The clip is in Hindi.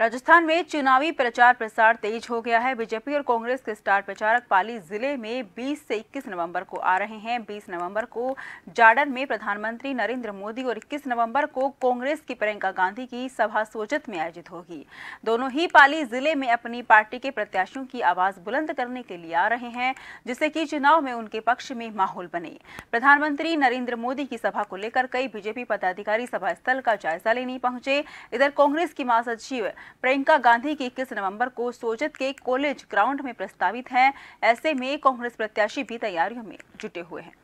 राजस्थान में चुनावी प्रचार प्रसार तेज हो गया है बीजेपी और कांग्रेस के स्टार प्रचारक पाली जिले में 20 से 21 नवंबर को आ रहे हैं 20 नवंबर को जाडन में प्रधानमंत्री नरेंद्र मोदी और 21 नवंबर को कांग्रेस की प्रियंका गांधी की सभा सोजत में आयोजित होगी दोनों ही पाली जिले में अपनी पार्टी के प्रत्याशियों की आवाज बुलंद करने के लिए आ रहे हैं जिससे की चुनाव में उनके पक्ष में माहौल बने प्रधानमंत्री नरेंद्र मोदी की सभा को लेकर कई बीजेपी पदाधिकारी सभा स्थल का जायजा लेने पहुंचे इधर कांग्रेस की महासचिव प्रियंका गांधी की इक्कीस नवम्बर को सोजत के कॉलेज ग्राउंड में प्रस्तावित है ऐसे में कांग्रेस प्रत्याशी भी तैयारियों में जुटे हुए हैं